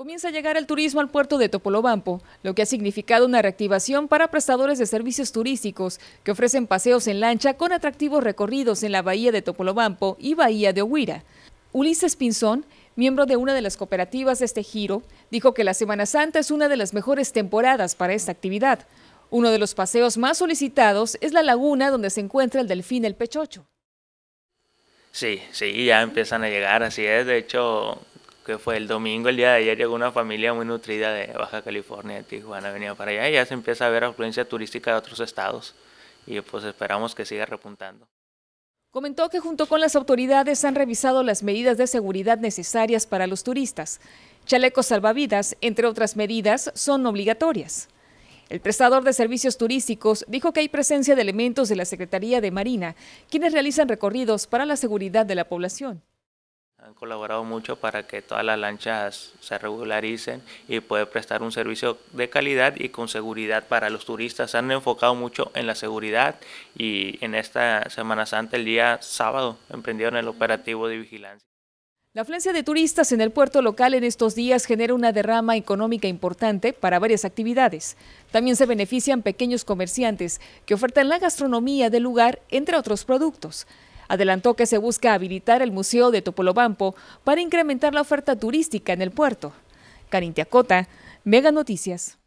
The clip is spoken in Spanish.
Comienza a llegar el turismo al puerto de Topolobampo, lo que ha significado una reactivación para prestadores de servicios turísticos que ofrecen paseos en lancha con atractivos recorridos en la bahía de Topolobampo y bahía de Ohuira. Ulises Pinzón, miembro de una de las cooperativas de este giro, dijo que la Semana Santa es una de las mejores temporadas para esta actividad. Uno de los paseos más solicitados es la laguna donde se encuentra el delfín El Pechocho. Sí, sí, ya empiezan a llegar, así es. De hecho, fue el domingo, el día de ayer, llegó una familia muy nutrida de Baja California, de Tijuana, venía para allá y ya se empieza a ver afluencia turística de otros estados y pues esperamos que siga repuntando. Comentó que junto con las autoridades han revisado las medidas de seguridad necesarias para los turistas. Chalecos salvavidas, entre otras medidas, son obligatorias. El prestador de servicios turísticos dijo que hay presencia de elementos de la Secretaría de Marina, quienes realizan recorridos para la seguridad de la población han colaborado mucho para que todas las lanchas se regularicen y poder prestar un servicio de calidad y con seguridad para los turistas. han enfocado mucho en la seguridad y en esta Semana Santa, el día sábado, emprendieron el operativo de vigilancia. La afluencia de turistas en el puerto local en estos días genera una derrama económica importante para varias actividades. También se benefician pequeños comerciantes que ofertan la gastronomía del lugar, entre otros productos. Adelantó que se busca habilitar el Museo de Topolobampo para incrementar la oferta turística en el puerto. Carintia Cota, Mega Noticias.